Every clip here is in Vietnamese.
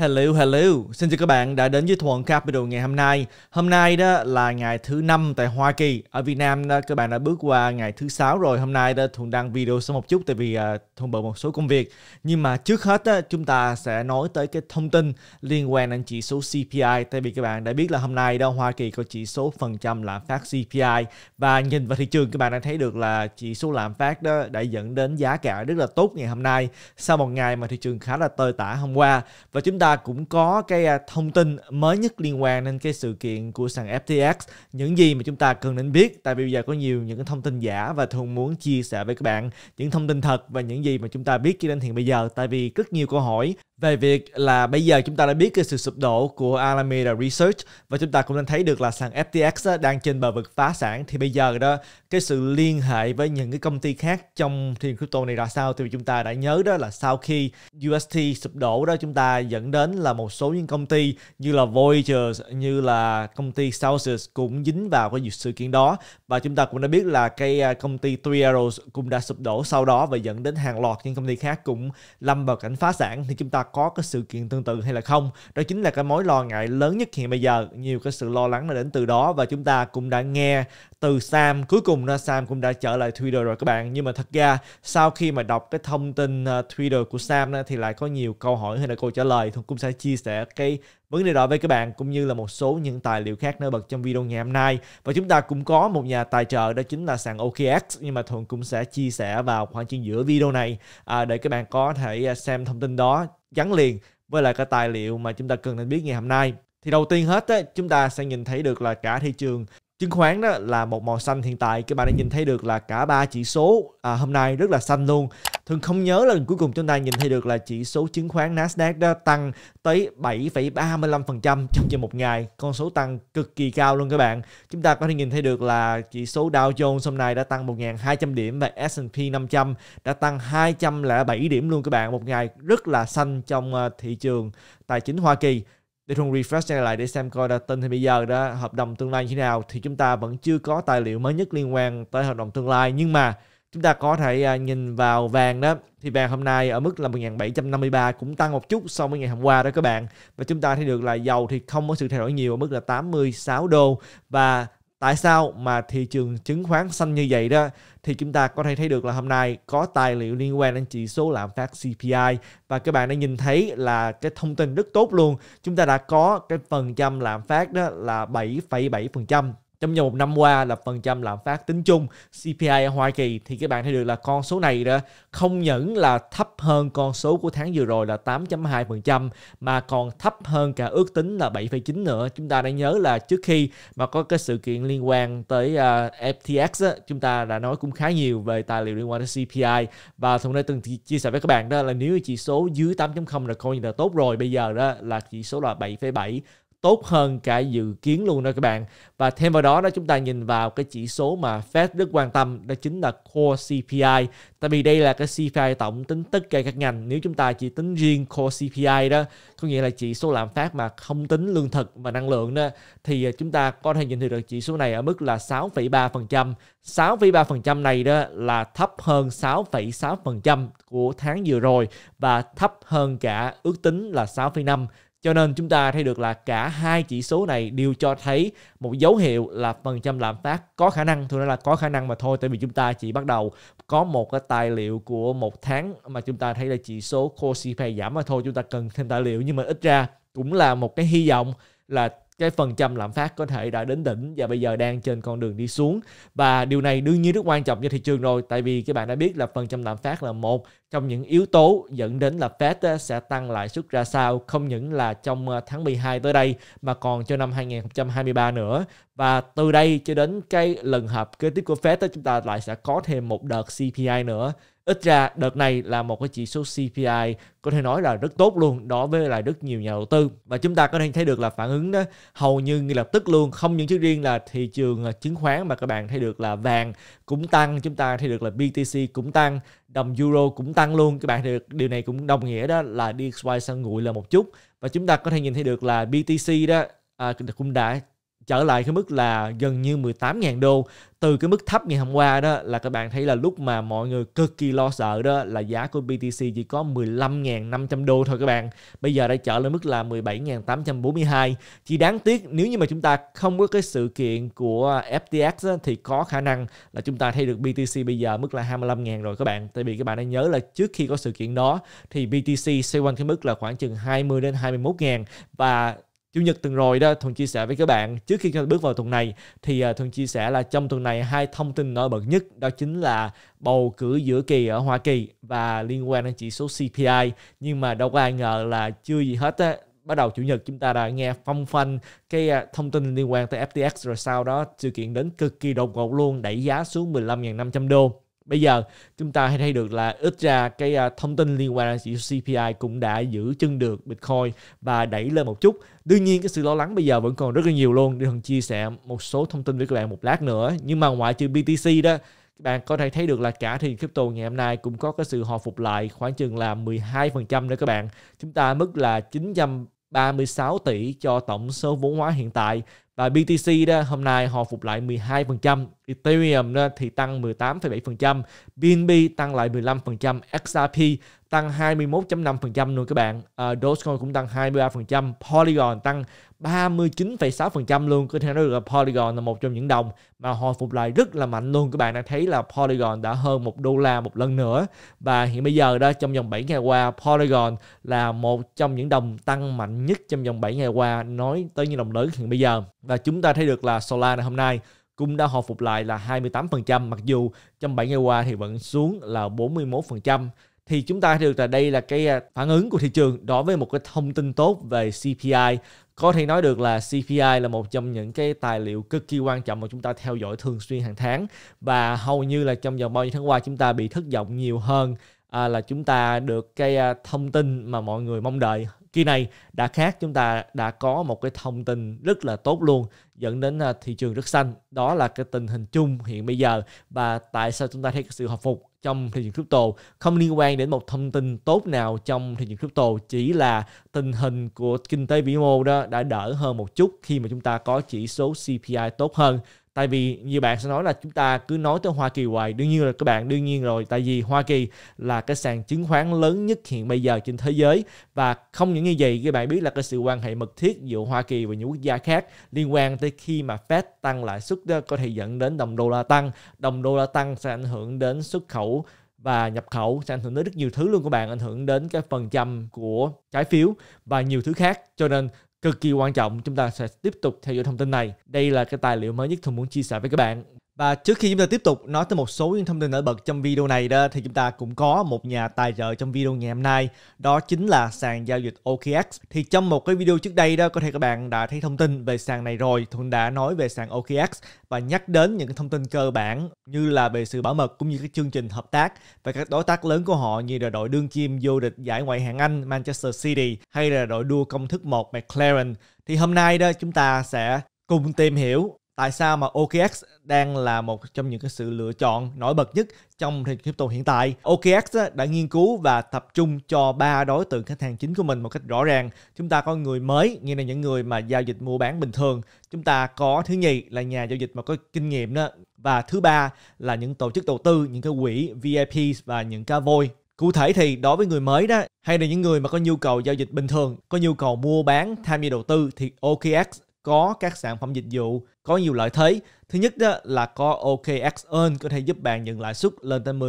Hello, hello. Xin chào các bạn đã đến với Thuận Capital ngày hôm nay. Hôm nay đó là ngày thứ năm tại Hoa Kỳ. Ở Việt Nam đó, các bạn đã bước qua ngày thứ sáu rồi. Hôm nay đó Thuận đăng video sớm một chút tại vì uh, Thuận bận một số công việc. Nhưng mà trước hết đó, chúng ta sẽ nói tới cái thông tin liên quan đến chỉ số CPI. Tại vì các bạn đã biết là hôm nay đó Hoa Kỳ có chỉ số phần trăm lạm phát CPI và nhìn vào thị trường các bạn đã thấy được là chỉ số lạm phát đó đã dẫn đến giá cả rất là tốt ngày hôm nay sau một ngày mà thị trường khá là tơi tả hôm qua và chúng ta ta cũng có cái à, thông tin mới nhất liên quan đến cái sự kiện của sàn FTX những gì mà chúng ta cần nên biết tại vì bây giờ có nhiều những cái thông tin giả và thường muốn chia sẻ với các bạn những thông tin thật và những gì mà chúng ta biết cho đến hiện bây giờ tại vì rất nhiều câu hỏi về việc là bây giờ chúng ta đã biết cái sự sụp đổ của Alameda Research và chúng ta cũng đang thấy được là sàn FTX đang trên bờ vực phá sản thì bây giờ đó cái sự liên hệ với những cái công ty khác trong thị trường crypto này ra sao thì chúng ta đã nhớ đó là sau khi UST sụp đổ đó chúng ta dẫn đến là một số những công ty như là Voyager như là công ty Celsius cũng dính vào cái sự kiện đó và chúng ta cũng đã biết là cái à, công ty Three Arrows cũng đã sụp đổ sau đó và dẫn đến hàng loạt những công ty khác cũng lâm vào cảnh phá sản thì chúng ta có cái sự kiện tương tự hay là không đó chính là cái mối lo ngại lớn nhất hiện bây giờ nhiều cái sự lo lắng là đến từ đó và chúng ta cũng đã nghe từ Sam cuối cùng ra Sam cũng đã trở lại Twitter rồi các bạn nhưng mà thật ra sau khi mà đọc cái thông tin ờ, Twitter của Sam thì lại có nhiều câu hỏi hay là câu trả lời thì cũng sẽ chia sẻ cái vấn đề đó với các bạn cũng như là một số những tài liệu khác nêu bật trong video ngày hôm nay và chúng ta cũng có một nhà tài trợ đó chính là sàn OKX nhưng mà thuận cũng sẽ chia sẻ vào khoảng chừng giữa video này à, để các bạn có thể à, xem thông tin đó gắn liền với lại cái tài liệu mà chúng ta cần nên biết ngày hôm nay thì đầu tiên hết á, chúng ta sẽ nhìn thấy được là cả thị trường chứng khoán đó là một màu xanh hiện tại các bạn đã nhìn thấy được là cả ba chỉ số à, hôm nay rất là xanh luôn thường không nhớ là lần cuối cùng chúng ta nhìn thấy được là chỉ số chứng khoán Nasdaq đã tăng tới 7,35% trong vòng một ngày con số tăng cực kỳ cao luôn các bạn chúng ta có thể nhìn thấy được là chỉ số Dow Jones hôm nay đã tăng 1.200 điểm và S&P 500 đã tăng 207 điểm luôn các bạn một ngày rất là xanh trong ờ, thị trường tài chính Hoa Kỳ để Thuần refresh lại để xem coi đã tin thì bây giờ đó hợp đồng tương lai như thế nào thì chúng ta vẫn chưa có tài liệu mới nhất liên quan tới hợp đồng tương lai nhưng mà chúng ta có thể à, nhìn vào vàng đó thì vàng hôm nay ở mức là 1753 cũng tăng một chút so với ngày hôm qua đó các bạn và chúng ta thấy được là dầu thì không có sự thay đổi nhiều ở mức là 86 đô và tại sao mà thị trường chứng khoán xanh như vậy đó thì chúng ta có thể thấy được là hôm nay có tài liệu liên quan đến chỉ số lạm phát CPI và các bạn đã nhìn thấy là cái thông tin rất tốt luôn. Chúng ta đã có cái phần trăm lạm phát đó là 7,7% trong vòng một năm qua là phần trăm lạm phát tính chung CPI ở Hoa Kỳ thì các bạn thấy được là con số này đó không những là thấp hơn con số của tháng vừa rồi là 8.2% mà còn thấp hơn cả ước tính là 7,9 nữa. Chúng ta đã nhớ là trước khi mà có cái sự kiện liên quan tới uh, à, FTX á, chúng ta đã nói cũng khá nhiều về tài liệu liên quan tới CPI và Thuận đây từng chia sẻ với các bạn đó là nếu chỉ số dưới 8.0 là coi như là tốt rồi bây giờ đó là chỉ số là 7,7 tốt hơn cả dự kiến luôn đó các bạn và thêm vào đó đó chúng ta nhìn vào cái chỉ số mà Fed rất quan tâm đó chính là Core CPI tại vì đây là cái CPI tổng tính tất cả các ngành nếu chúng ta chỉ tính riêng Core CPI đó có nghĩa là chỉ số lạm phát mà không tính lương thực và năng lượng đó thì à, chúng ta có thể nhìn thấy được chỉ số này ở mức là 6,3% 6,3% này đó là thấp hơn 6,6% của tháng vừa rồi và thấp hơn cả ước tính là 6,5 cho nên chúng ta thấy được là cả hai chỉ số này đều cho thấy một dấu hiệu là phần trăm lạm phát có khả năng, thôi là có khả năng mà thôi tại vì chúng ta chỉ bắt đầu có một cái tài liệu của một tháng mà chúng ta thấy là chỉ số core CPI giảm mà thôi chúng ta cần thêm tài liệu nhưng mà ít ra cũng là một cái hy vọng là cái phần trăm lạm phát có thể đã đến đỉnh và bây giờ đang trên con đường đi xuống và điều này đương nhiên rất quan trọng cho thị trường rồi tại vì các bạn đã biết là phần trăm lạm phát là một trong những yếu tố dẫn đến là Fed sẽ tăng lãi suất ra sao không những là trong ờ, tháng 12 tới đây mà còn cho năm 2023 nữa và từ đây cho đến cái lần hợp kế tiếp của Fed chúng ta lại sẽ có thêm một đợt CPI nữa ít ra đợt này là một cái chỉ số CPI có thể nói là rất tốt luôn đối với lại rất nhiều nhà đầu tư và chúng ta có thể thấy được là phản ứng đó hầu như ngay lập tức luôn không những chứ riêng là thị trường à, chứng khoán mà các bạn thấy được là vàng cũng tăng chúng ta thấy được là BTC cũng tăng đồng euro cũng tăng luôn các bạn thấy được điều này cũng đồng nghĩa đó là DXY sang nguội là một chút và chúng ta có thể nhìn thấy được là BTC đó à, cũng đã trở lại cái mức là gần như 18.000 đô từ cái mức thấp ngày hôm qua đó là các bạn thấy là lúc mà mọi người cực kỳ lo sợ đó là giá của BTC chỉ có 15.500 đô thôi các bạn bây giờ đã trở lên mức là 17.842 chỉ đáng tiếc nếu như mà chúng ta không có cái sự kiện của FTX á, thì có khả năng là chúng ta thấy được BTC bây giờ mức là 25.000 rồi các bạn tại vì các bạn đã nhớ là trước khi có sự kiện đó thì BTC xoay quanh cái mức là khoảng chừng 20 đến 21.000 và chủ nhật tuần rồi đó thuần chia sẻ với các bạn trước khi bước vào tuần này thì à, thuần chia sẻ là trong tuần này hai thông tin nổi bật nhất đó chính là bầu cử giữa kỳ ở Hoa Kỳ và liên quan đến chỉ số CPI nhưng mà đâu có ai ngờ là chưa gì hết á bắt đầu chủ nhật chúng ta đã nghe phong phanh cái à, thông tin liên quan tới FTX rồi sau đó sự kiện đến cực kỳ đột ngột luôn đẩy giá xuống 15.500 đô Bây giờ chúng ta hay thấy được là ít ra cái à, thông tin liên quan đến chỉ số CPI cũng đã giữ chân được Bitcoin và đẩy lên một chút. Đương nhiên cái sự lo lắng bây giờ vẫn còn rất là nhiều luôn. Để Hằng chia sẻ một số thông tin với các bạn một lát nữa. Nhưng mà ngoại trừ BTC đó, các bạn có thể thấy được là cả thị crypto ngày hôm nay cũng có cái sự hồi phục lại khoảng chừng là 12% nữa các bạn. Chúng ta mức là 900 36 tỷ cho tổng số vốn hóa hiện tại và BTC đó hôm nay họ phục lại 12%, Ethereum đó thì tăng 18,7%, BNB tăng lại 15%, XRP tăng 21.5% luôn các bạn, uh, Dogecoin cũng tăng 23%, Polygon tăng 39,6% luôn có thể nói là Polygon là một trong những đồng mà hồi phục lại rất là mạnh luôn các bạn đã thấy là Polygon đã hơn một đô la một lần nữa và hiện bây giờ đó trong vòng 7 ngày qua Polygon là một trong những đồng tăng mạnh nhất trong vòng 7 ngày qua nói tới những đồng lớn hiện bây giờ và chúng ta thấy được là Solana hôm nay cũng đã hồi phục lại là 28% mặc dù trong 7 ngày qua thì vẫn xuống là 41% thì chúng ta thấy được là đây là cái à, phản ứng của thị trường đối với một cái thông tin tốt về CPI có thể nói được là CPI là một trong những cái tài liệu cực kỳ quan trọng mà chúng ta theo dõi thường xuyên hàng tháng và hầu như là trong vòng bao nhiêu tháng qua chúng ta bị thất vọng nhiều hơn à, là chúng ta được cái à, thông tin mà mọi người mong đợi kỳ này đã khác chúng ta đã có một cái thông tin rất là tốt luôn dẫn đến à, thị trường rất xanh đó là cái tình hình chung hiện bây giờ và tại sao chúng ta thấy cái sự hồi phục trong thị trường crypto không liên quan đến một thông tin tốt nào trong thị trường crypto chỉ là tình hình của kinh tế vĩ mô đó đã đỡ hơn một chút khi mà chúng ta có chỉ số CPI tốt hơn tại vì như bạn sẽ nói là chúng ta cứ nói tới Hoa Kỳ hoài đương nhiên là các bạn đương nhiên rồi tại vì Hoa Kỳ là cái sàn chứng khoán lớn nhất hiện bây giờ trên thế giới và không những như vậy các bạn biết là cái sự quan hệ mật thiết giữa Hoa Kỳ và những quốc gia khác liên quan tới khi mà Fed tăng lãi suất có thể dẫn đến đồng đô la tăng đồng đô la tăng sẽ ảnh hưởng đến xuất khẩu và nhập khẩu sẽ ảnh hưởng đến rất nhiều thứ luôn các bạn ảnh hưởng đến cái phần trăm của trái phiếu và nhiều thứ khác cho nên cực kỳ quan trọng chúng ta sẽ tiếp tục theo dõi thông tin này đây là cái tài liệu mới nhất tôi muốn chia sẻ với các bạn và trước khi chúng ta tiếp tục nói tới một số những thông tin nổi bật trong video này đó thì chúng ta cũng có một nhà tài trợ trong video ngày hôm nay đó chính là sàn giao dịch OKX. Thì trong một cái video trước đây đó có thể các bạn đã thấy thông tin về sàn này rồi, Thuận đã nói về sàn OKX và nhắc đến những thông tin cơ bản như là về sự bảo mật cũng như các chương trình hợp tác và các đối tác lớn của họ như là đội đương kim vô địch giải ngoại hạng Anh Manchester City hay là đội đua công thức 1 McLaren. Thì hôm nay đó chúng ta sẽ cùng tìm hiểu tại sao mà OKX đang là một trong những cái sự lựa chọn nổi bật nhất trong thị trường crypto hiện tại. OKX đã nghiên cứu và tập trung cho ba đối tượng khách hàng chính của mình một cách rõ ràng. Chúng ta có người mới, nghĩa là những người mà giao dịch mua bán bình thường. Chúng ta có thứ nhì là nhà giao dịch mà có kinh nghiệm đó. Và thứ ba là những tổ chức đầu tư, những cái quỹ VIP và những cá voi. Cụ thể thì đối với người mới đó hay là những người mà có nhu cầu giao dịch bình thường, có nhu cầu mua bán tham gia đầu tư thì OKX có các sản phẩm dịch vụ có nhiều lợi thế. Thứ nhất đó là có OKX Earn có thể giúp bạn nhận lãi suất lên tới 10%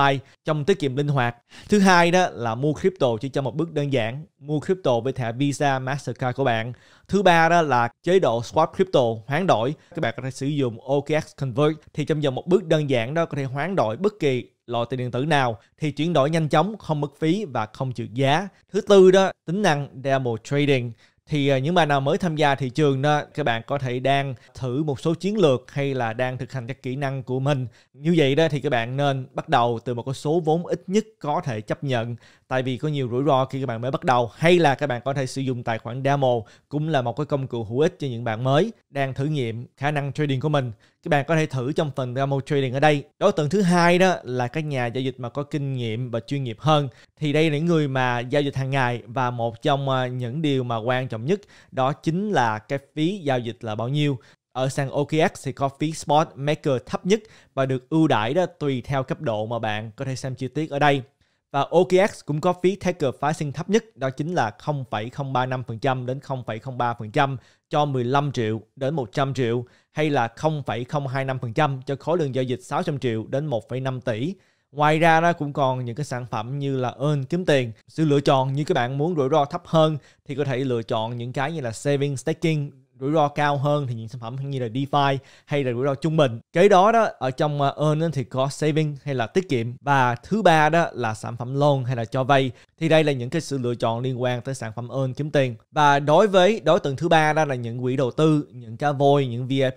APY trong tiết kiệm linh hoạt. Thứ hai đó là mua crypto chỉ trong một bước đơn giản, mua crypto với thẻ Visa, Mastercard của bạn. Thứ ba đó là chế độ swap crypto hoán đổi. Các bạn có thể sử dụng OKX Convert thì trong vòng một bước đơn giản đó có thể hoán đổi bất kỳ loại tiền điện tử nào thì chuyển đổi nhanh chóng, không mất phí và không trượt giá. Thứ tư đó, tính năng demo Trading thì ờ, những bạn nào mới tham gia thị trường đó các bạn có thể đang thử một số chiến lược hay là đang thực hành các kỹ năng của mình như vậy đó thì các bạn nên bắt đầu từ một cái số vốn ít nhất có thể chấp nhận tại vì có nhiều rủi ro khi các bạn mới bắt đầu hay là các bạn có thể sử dụng tài khoản demo cũng là một cái công cụ hữu ích cho những bạn mới đang thử nghiệm khả năng trading của mình các bạn có thể thử trong phần demo trading ở đây đối tượng thứ hai đó là các nhà giao dịch mà có kinh nghiệm và chuyên nghiệp hơn thì đây là những người mà giao dịch hàng ngày và một trong ờ, những điều mà quan trọng nhất đó chính là cái phí giao dịch là bao nhiêu ở sàn OKX thì có phí spot maker thấp nhất và được ưu đãi đó tùy theo cấp độ mà bạn có thể xem chi tiết ở đây và OKX cũng có phí Taker sinh thấp nhất, đó chính là 0,035% đến 0,03% cho 15 triệu đến 100 triệu hay là 0,025% cho khối lượng giao dịch 600 triệu đến 1,5 tỷ. Ngoài ra nó cũng còn những cái sản phẩm như là earn kiếm tiền. Sự lựa chọn như các bạn muốn rủi ro thấp hơn thì có thể lựa chọn những cái như là saving staking rủi ro cao hơn thì những sản phẩm như là DeFi hay là rủi ro trung bình. Kế đó đó ở trong ờ, earn thì có saving hay là tiết kiệm và thứ ba đó là sản phẩm loan hay là cho vay. Thì đây là những cái sự lựa chọn liên quan tới sản phẩm earn kiếm tiền. Và đối với đối tượng thứ ba đó là những quỹ đầu tư, những cá voi, những VIP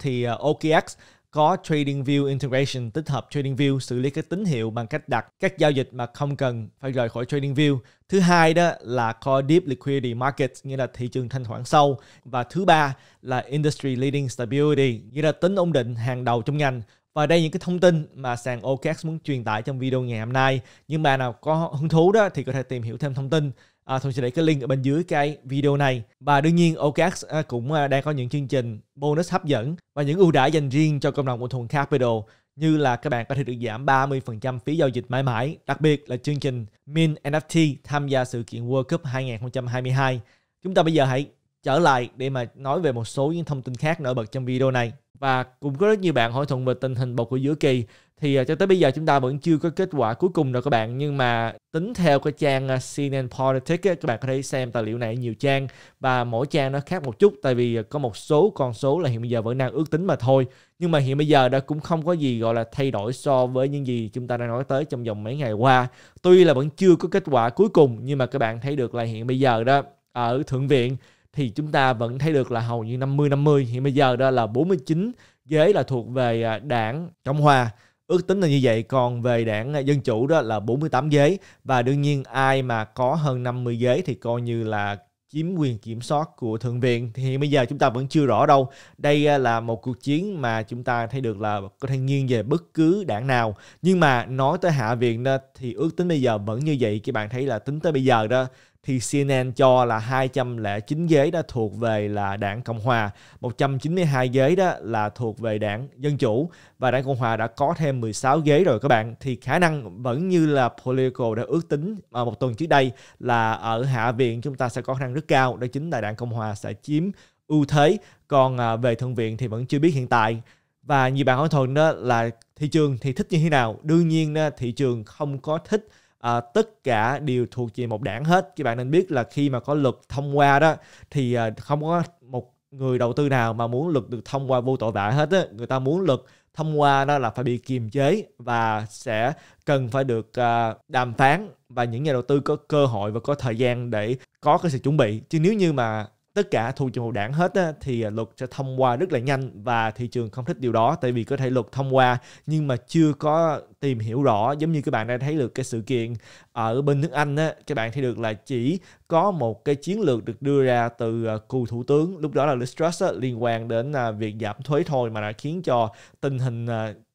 thì ờ, OKX có trading view Integration tích hợp trading view xử lý các tín hiệu bằng cách đặt các giao dịch mà không cần phải rời khỏi trading view. Thứ hai đó là Core Deep Liquidity Market, nghĩa là thị trường thanh khoản sâu. Và thứ ba là Industry Leading Stability, nghĩa là tính ổn định hàng đầu trong ngành. Và đây những cái thông tin mà sàn OKX muốn truyền tải trong video ngày hôm nay. Nhưng bạn nào có hứng thú đó thì có thể tìm hiểu thêm thông tin. À, tôi sẽ để cái link ở bên dưới cái video này và đương nhiên OKX à, cũng à, đang có những chương trình bonus hấp dẫn và những ưu đãi dành riêng cho cộng đồng của Thuần Capital như là các bạn có thể được giảm 30% phí giao dịch mãi mãi, đặc biệt là chương trình Min NFT tham gia sự kiện World Cup 2022. Chúng ta bây giờ hãy trở lại để mà nói về một số những thông tin khác nổi bật trong video này và cũng có rất nhiều bạn hỏi thuận về tình hình bầu cử giữa kỳ thì à, cho tới bây giờ chúng ta vẫn chưa có kết quả cuối cùng rồi các bạn nhưng mà tính theo cái trang à, CNN Politics ấy, các bạn có thể xem tài liệu này nhiều trang và mỗi trang nó khác một chút tại vì à, có một số con số là hiện bây giờ vẫn đang ước tính mà thôi nhưng mà hiện bây giờ đã cũng không có gì gọi là thay đổi so với những gì chúng ta đã nói tới trong vòng mấy ngày qua tuy là vẫn chưa có kết quả cuối cùng nhưng mà các bạn thấy được là hiện bây giờ đó ở thượng viện thì chúng ta vẫn thấy được là hầu như 50-50 hiện bây giờ đó là 49 ghế là thuộc về à, đảng Cộng Hòa ước tính là như vậy còn về đảng à, dân chủ đó là 48 ghế và đương nhiên ai mà có hơn 50 ghế thì coi như là chiếm quyền kiểm soát của thượng viện thì bây giờ chúng ta vẫn chưa rõ đâu đây à, là một cuộc chiến mà chúng ta thấy được là có thể nghiêng về bất cứ đảng nào nhưng mà nói tới hạ viện đó thì ước tính bây giờ vẫn như vậy các bạn thấy là tính tới bây giờ đó thì CNN cho là 209 ghế đã thuộc về là đảng Cộng Hòa, 192 ghế đó là thuộc về đảng Dân Chủ và đảng Cộng Hòa đã có thêm 16 ghế rồi các bạn. Thì khả năng vẫn như là Politico đã ước tính mà một tuần trước đây là ở Hạ viện chúng ta sẽ có khả năng rất cao đó chính là đảng Cộng Hòa sẽ chiếm ưu thế. Còn à, về Thượng viện thì vẫn chưa biết hiện tại. Và nhiều bạn hỏi thuận đó là thị trường thì thích như thế nào? Đương nhiên thị trường không có thích à, tất cả đều thuộc về một đảng hết các bạn nên biết là khi mà có luật thông qua đó thì à, không có một người đầu tư nào mà muốn luật được thông qua vô tội vạ hết á người ta muốn luật thông qua đó là phải bị kiềm chế và sẽ cần phải được à, đàm phán và những nhà đầu tư có cơ hội và có thời gian để có cái sự chuẩn bị chứ nếu như mà tất cả thu trường hộ đảng hết á, thì à, luật sẽ thông qua rất là nhanh và thị trường không thích điều đó tại vì có thể luật thông qua nhưng mà chưa có tìm hiểu rõ giống như các bạn đã thấy được cái sự kiện ở bên nước Anh á, các bạn thấy được là chỉ có một cái chiến lược được đưa ra từ à, cựu thủ tướng lúc đó là Liz Truss á, liên quan đến à, việc giảm thuế thôi mà đã khiến cho tình hình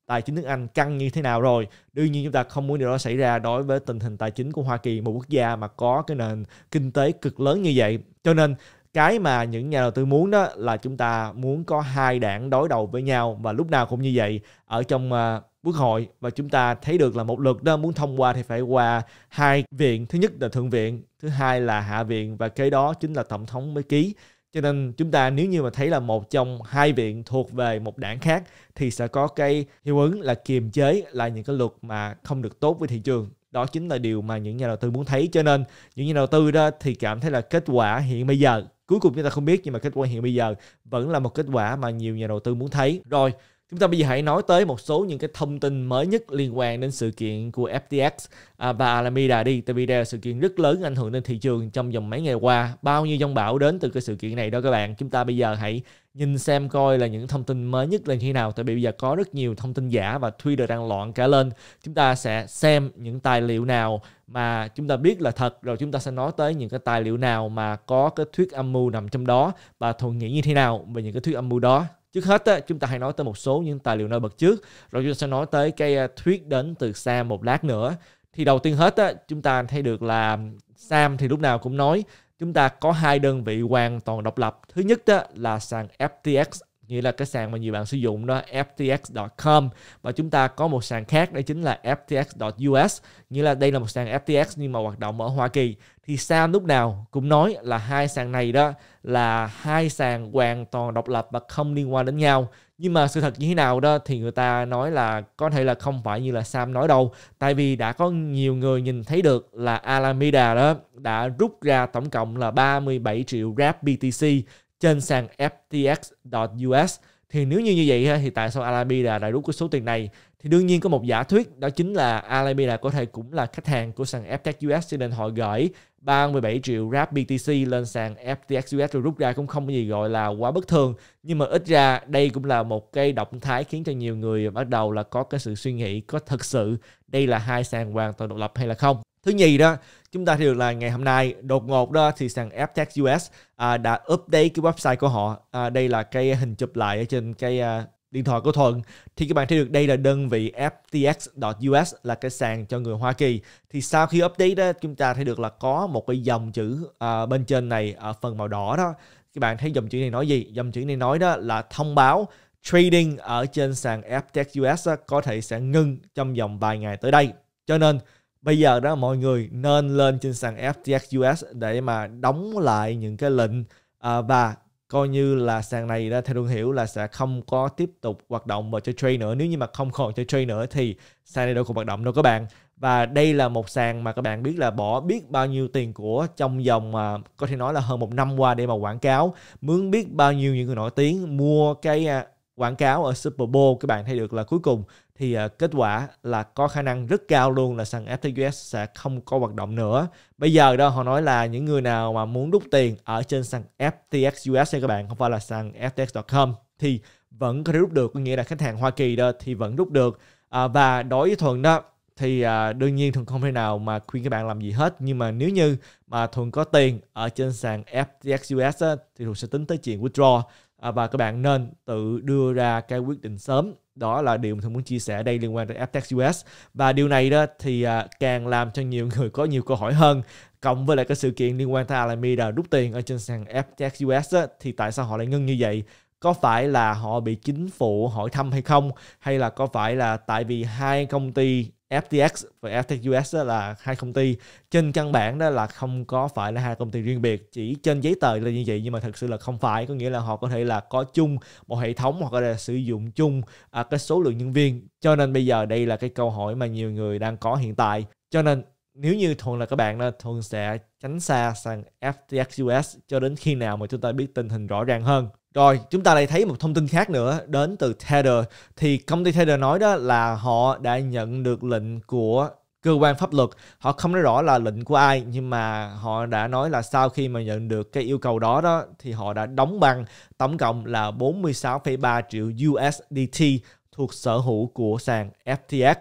tài chính nước Anh căng như thế nào rồi. Đương nhiên chúng ta không muốn điều đó xảy ra đối với tình hình tài chính của Hoa Kỳ, một quốc gia mà có cái nền kinh tế cực lớn như vậy. Cho nên cái mà những nhà đầu tư muốn đó là chúng ta muốn có hai đảng đối đầu với nhau và lúc nào cũng như vậy ở trong ờ, quốc hội và chúng ta thấy được là một luật đó muốn thông qua thì phải qua hai viện thứ nhất là thượng viện thứ hai là hạ viện và kế đó chính là tổng thống mới ký cho nên chúng ta nếu như mà thấy là một trong hai viện thuộc về một đảng khác thì sẽ có cái hiệu ứng là kiềm chế là những cái luật mà không được tốt với thị trường đó chính là điều mà những nhà đầu tư muốn thấy cho nên những nhà đầu tư đó thì cảm thấy là kết quả hiện bây giờ cuối cùng chúng ta không biết nhưng mà kết quả hiện bây giờ vẫn là một kết quả mà nhiều nhà đầu tư muốn thấy rồi chúng ta bây giờ hãy nói tới một số những cái thông tin mới nhất liên quan đến sự kiện của FTX à, và Alameda đi tại vì đây là sự kiện rất lớn ảnh hưởng đến thị trường trong vòng mấy ngày qua bao nhiêu dòng bão đến từ cái sự kiện này đó các bạn chúng ta bây giờ hãy nhìn xem coi là những thông tin mới nhất là như thế nào tại vì bây giờ có rất nhiều thông tin giả và Twitter đang loạn cả lên chúng ta sẽ xem những tài liệu nào mà chúng ta biết là thật rồi chúng ta sẽ nói tới những cái tài liệu nào mà có cái thuyết âm mưu nằm trong đó và thuần nghĩ như thế nào về những cái thuyết âm mưu đó trước hết chúng ta hãy nói tới một số những tài liệu nổi bật trước rồi chúng ta sẽ nói tới cái à, thuyết đến từ Sam một lát nữa thì đầu tiên hết chúng ta thấy được là Sam thì lúc nào cũng nói chúng ta có hai đơn vị hoàn toàn độc lập. Thứ nhất đó là sàn FTX như là cái sàn mà nhiều bạn sử dụng đó ftx.com và chúng ta có một sàn khác đây chính là ftx.us như là đây là một sàn ftx nhưng mà hoạt động ở Hoa Kỳ thì Sam lúc nào cũng nói là hai sàn này đó là hai sàn hoàn toàn độc lập và không liên quan đến nhau nhưng mà sự thật như thế nào đó thì người ta nói là có thể là không phải như là Sam nói đâu tại vì đã có nhiều người nhìn thấy được là Alameda đó đã rút ra tổng cộng là 37 triệu Grab BTC trên sàn FTX.us thì nếu như như vậy thì tại sao Alabi là đã rút cái số tiền này thì đương nhiên có một giả thuyết đó chính là Alabi là có thể cũng là khách hàng của sàn FTX US cho nên họ gửi 37 triệu RAP BTC lên sàn FTX US rồi rút ra cũng không có gì gọi là quá bất thường nhưng mà ít ra đây cũng là một cái động thái khiến cho nhiều người bắt đầu là có cái sự suy nghĩ có thật sự đây là hai sàn hoàn toàn độc lập hay là không thứ nhì đó chúng ta thấy được là ngày hôm nay đột ngột đó thì sàn FTX US à, đã update cái website của họ à, đây là cái hình chụp lại ở trên cái à, điện thoại của Thuận thì các bạn thấy được đây là đơn vị FTX.us là cái sàn cho người Hoa Kỳ thì sau khi update đó chúng ta thấy được là có một cái dòng chữ à, bên trên này ở phần màu đỏ đó các bạn thấy dòng chữ này nói gì dòng chữ này nói đó là thông báo trading ở trên sàn FTX US có thể sẽ ngưng trong vòng vài ngày tới đây cho nên bây giờ đó mọi người nên lên trên sàn FTX US để mà đóng lại những cái lệnh à, và coi như là sàn này đó theo đường hiểu là sẽ không có tiếp tục hoạt động và chơi trade nữa nếu như mà không còn chơi trade nữa thì sàn này đâu còn hoạt động đâu các bạn và đây là một sàn mà các bạn biết là bỏ biết bao nhiêu tiền của trong vòng mà có thể nói là hơn một năm qua để mà quảng cáo muốn biết bao nhiêu những người nổi tiếng mua cái à, quảng cáo ở Super Bowl các bạn thấy được là cuối cùng thì à, kết quả là có khả năng rất cao luôn là sàn FTUS sẽ không có hoạt động nữa. Bây giờ đó họ nói là những người nào mà muốn rút tiền ở trên sàn FTX US các bạn không phải là sàn FTX.com thì vẫn có thể rút được, có nghĩa là khách hàng Hoa Kỳ đó thì vẫn rút được. À, và đối với Thuận đó thì à, đương nhiên Thuận không thể nào mà khuyên các bạn làm gì hết nhưng mà nếu như mà Thuận có tiền ở trên sàn FTX US á, thì Thuận sẽ tính tới chuyện withdraw À, và các bạn nên tự đưa ra cái quyết định sớm đó là điều mà tôi muốn chia sẻ đây liên quan tới FTX US và điều này đó thì à, càng làm cho nhiều người có nhiều câu hỏi hơn cộng với lại cái sự kiện liên quan tới Alameda rút tiền ở trên sàn FTX US á, thì tại sao họ lại ngưng như vậy có phải là họ bị chính phủ hỏi thăm hay không hay là có phải là tại vì hai công ty FTX và FTX US đó là hai công ty trên căn bản đó là không có phải là hai công ty riêng biệt chỉ trên giấy tờ là như vậy nhưng mà thực sự là không phải có nghĩa là họ có thể là có chung một hệ thống hoặc là sử dụng chung à, cái số lượng nhân viên cho nên bây giờ đây là cái câu hỏi mà nhiều người đang có hiện tại cho nên nếu như thuận là các bạn đó thuận sẽ tránh xa sang FTX US cho đến khi nào mà chúng ta biết tình hình rõ ràng hơn rồi, chúng ta lại thấy một thông tin khác nữa đến từ Tether. Thì công ty Tether nói đó là họ đã nhận được lệnh của cơ quan pháp luật. Họ không nói rõ là lệnh của ai nhưng mà họ đã nói là sau khi mà nhận được cái yêu cầu đó đó thì họ đã đóng băng tổng cộng là 46,3 triệu USDT thuộc sở hữu của sàn FTX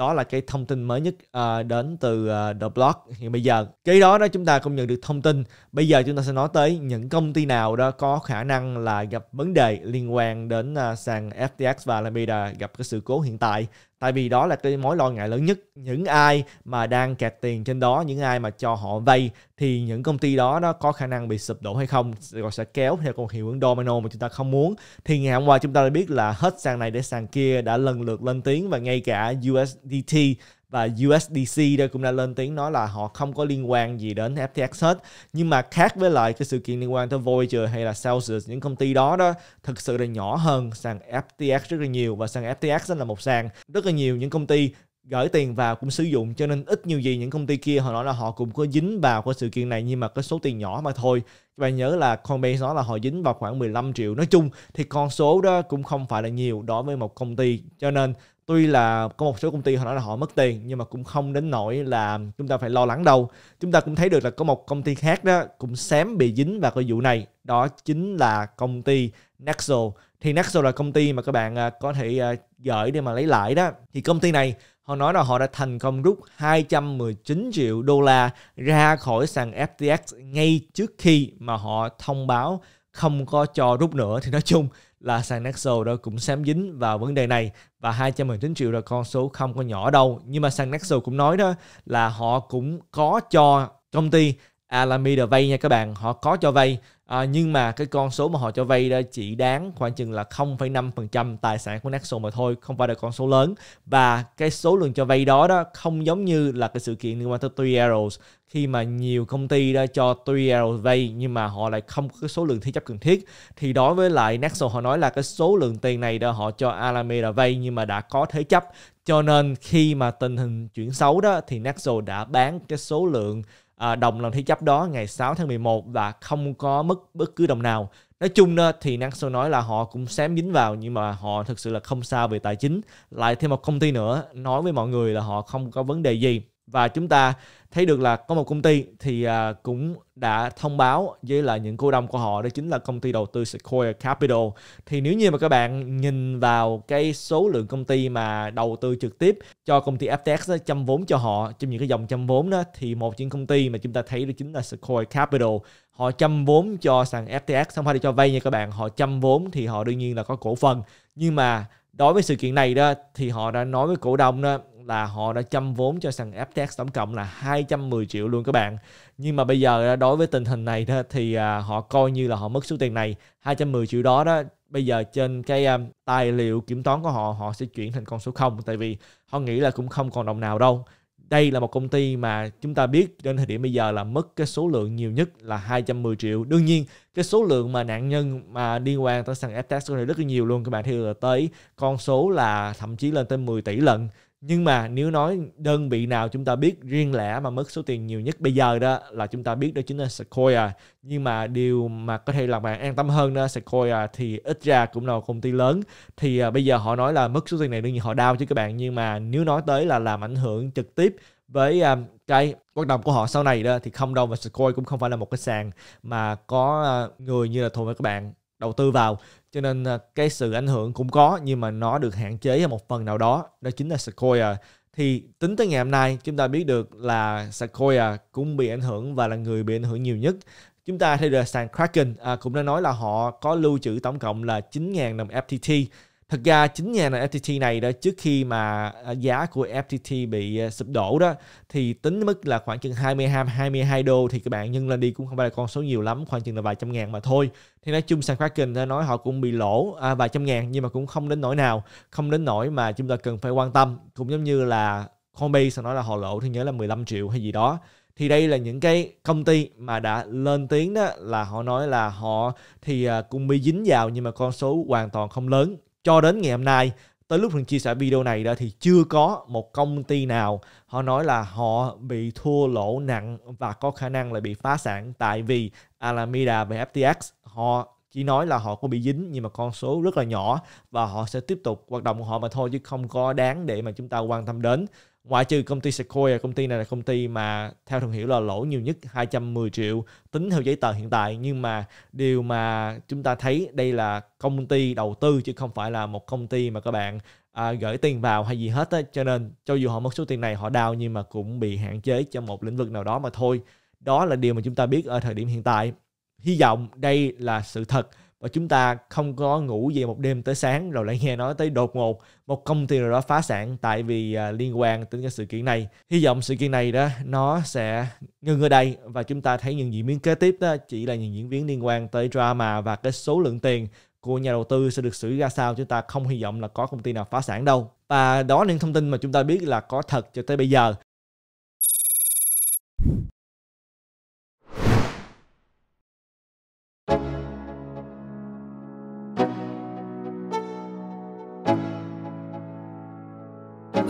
đó là cái thông tin mới nhất uh, đến từ uh, The Block hiện bây giờ. Cái đó đó chúng ta cũng nhận được thông tin. Bây giờ chúng ta sẽ nói tới những công ty nào đó có khả năng là gặp vấn đề liên quan đến uh, sàn FTX và Alameda gặp cái sự cố hiện tại tại vì đó là cái mối lo ngại lớn nhất những ai mà đang kẹt tiền trên đó những ai mà cho họ vay thì những công ty đó nó có khả năng bị sụp đổ hay không rồi sẽ kéo theo con hiệu ứng domino mà chúng ta không muốn thì ngày hôm qua chúng ta đã biết là hết sàn này để sàn kia đã lần lượt lên tiếng và ngay cả USDT và USDC đây cũng đã lên tiếng nói là họ không có liên quan gì đến FTX hết nhưng mà khác với lại cái sự kiện liên quan tới Voyager hay là Celsius những công ty đó đó thực sự là nhỏ hơn sàn FTX rất là nhiều và sàn FTX là một sàn rất là nhiều những công ty gửi tiền vào cũng sử dụng cho nên ít nhiều gì những công ty kia họ nói là họ cũng có dính vào cái sự kiện này nhưng mà cái số tiền nhỏ mà thôi và nhớ là Coinbase nói là họ dính vào khoảng 15 triệu nói chung thì con số đó cũng không phải là nhiều đối với một công ty cho nên tuy là có một số công ty họ nói là họ mất tiền nhưng mà cũng không đến nỗi là chúng ta phải lo lắng đâu chúng ta cũng thấy được là có một công ty khác đó cũng xém bị dính vào cái vụ này đó chính là công ty Nexo thì Nexo là công ty mà các bạn à, có thể à, gửi để mà lấy lại đó thì công ty này họ nói là họ đã thành công rút 219 triệu đô la ra khỏi sàn FTX ngay trước khi mà họ thông báo không có cho rút nữa thì nói chung là sàn Nexo đó cũng xám dính vào vấn đề này và 219 triệu là con số không có nhỏ đâu nhưng mà sàn Nexo cũng nói đó là họ cũng có cho công ty Alameda vay nha các bạn họ có cho vay à, nhưng mà cái con số mà họ cho vay đó chỉ đáng khoảng chừng là 0,5% tài sản của Naxo mà thôi không phải là con số lớn và cái số lượng cho vay đó đó không giống như là cái sự kiện liên quan tới Three Arrows khi mà nhiều công ty đã cho Three Arrows vay nhưng mà họ lại không có cái số lượng thế chấp cần thiết thì đối với lại Naxo họ nói là cái số lượng tiền này đó họ cho Alameda vay nhưng mà đã có thế chấp cho nên khi mà tình hình chuyển xấu đó thì Naxo đã bán cái số lượng à, đồng lần thi chấp đó ngày 6 tháng 11 và không có mất bất cứ đồng nào. Nói chung đó, thì Nanso nói là họ cũng xém dính vào nhưng mà họ thực sự là không sao về tài chính. Lại thêm một công ty nữa nói với mọi người là họ không có vấn đề gì và chúng ta thấy được là có một công ty thì à, cũng đã thông báo với là những cổ đông của họ đó chính là công ty đầu tư Sequoia Capital thì nếu như mà các bạn nhìn vào cái số lượng công ty mà đầu tư trực tiếp cho công ty FTX đó, chăm vốn cho họ trong những cái dòng chăm vốn đó thì một những công ty mà chúng ta thấy đó chính là Sequoia Capital họ chăm vốn cho sàn FTX không phải để cho vay nha các bạn họ chăm vốn thì họ đương nhiên là có cổ phần nhưng mà đối với sự kiện này đó thì họ đã nói với cổ đông đó là họ đã châm vốn cho sàn FTX tổng cộng là 210 triệu luôn các bạn. Nhưng mà bây giờ đối với tình hình này đó, thì à, họ coi như là họ mất số tiền này 210 triệu đó đó bây giờ trên cái um, tài liệu kiểm toán của họ họ sẽ chuyển thành con số 0 tại vì họ nghĩ là cũng không còn đồng nào đâu. Đây là một công ty mà chúng ta biết đến thời điểm bây giờ là mất cái số lượng nhiều nhất là 210 triệu. Đương nhiên, cái số lượng mà nạn nhân mà liên quan tới sàn FTX có thể rất là nhiều luôn các bạn thì là tới con số là thậm chí lên tới 10 tỷ lần nhưng mà nếu nói đơn vị nào chúng ta biết riêng lẻ mà mất số tiền nhiều nhất bây giờ đó là chúng ta biết đó chính là Sequoia nhưng mà điều mà có thể làm bạn an tâm hơn đó Sequoia thì ít ra cũng là một công ty lớn thì uh, bây giờ họ nói là mất số tiền này đương nhiên họ đau chứ các bạn nhưng mà nếu nói tới là làm ảnh hưởng trực tiếp với um, cái hoạt động của họ sau này đó thì không đâu và Sequoia cũng không phải là một cái sàn mà có uh, người như là Thuận và các bạn đầu tư vào cho nên à, cái sự ảnh hưởng cũng có nhưng mà nó được hạn chế ở một phần nào đó đó chính là Sequoia thì tính tới ngày hôm nay chúng ta biết được là Sequoia cũng bị ảnh hưởng và là người bị ảnh hưởng nhiều nhất chúng ta thấy được sàn Kraken à, cũng đã nói là họ có lưu trữ tổng cộng là 9.000 đồng FTT thật ra chính nhà này FTT này đó trước khi mà à, giá của FTT bị à, sụp đổ đó thì tính mức là khoảng chừng 22 22 đô thì các bạn nhân lên đi cũng không phải là con số nhiều lắm khoảng chừng là vài trăm ngàn mà thôi thì nói chung sàn Kraken ta nói họ cũng bị lỗ à, vài trăm ngàn nhưng mà cũng không đến nỗi nào không đến nỗi mà chúng ta cần phải quan tâm cũng giống như là Coinbase sau nói là họ lỗ thì nhớ là 15 triệu hay gì đó thì đây là những cái công ty mà đã lên tiếng đó là họ nói là họ thì à, cũng bị dính vào nhưng mà con số hoàn toàn không lớn cho đến ngày hôm nay tới lúc mình chia sẻ video này đó thì chưa có một công ty nào họ nói là họ bị thua lỗ nặng và có khả năng là bị phá sản tại vì Alameda và FTX họ chỉ nói là họ có bị dính nhưng mà con số rất là nhỏ và họ sẽ tiếp tục hoạt động của họ mà thôi chứ không có đáng để mà chúng ta quan tâm đến ngoại trừ công ty Sequoia công ty này là công ty mà theo thường hiểu là lỗ nhiều nhất 210 triệu tính theo giấy tờ hiện tại nhưng mà điều mà chúng ta thấy đây là công ty đầu tư chứ không phải là một công ty mà các bạn à, gửi tiền vào hay gì hết á cho nên cho dù họ mất số tiền này họ đau nhưng mà cũng bị hạn chế cho một lĩnh vực nào đó mà thôi đó là điều mà chúng ta biết ở thời điểm hiện tại hy vọng đây là sự thật và chúng ta không có ngủ về một đêm tới sáng rồi lại nghe nói tới đột ngột một công ty nào đó phá sản tại vì à, liên quan tới cái sự kiện này hy vọng sự kiện này đó nó sẽ ngưng ở đây và chúng ta thấy những diễn biến kế tiếp đó chỉ là những diễn biến liên quan tới drama và cái số lượng tiền của nhà đầu tư sẽ được xử ra sao chúng ta không hy vọng là có công ty nào phá sản đâu và đó là những thông tin mà chúng ta biết là có thật cho tới bây giờ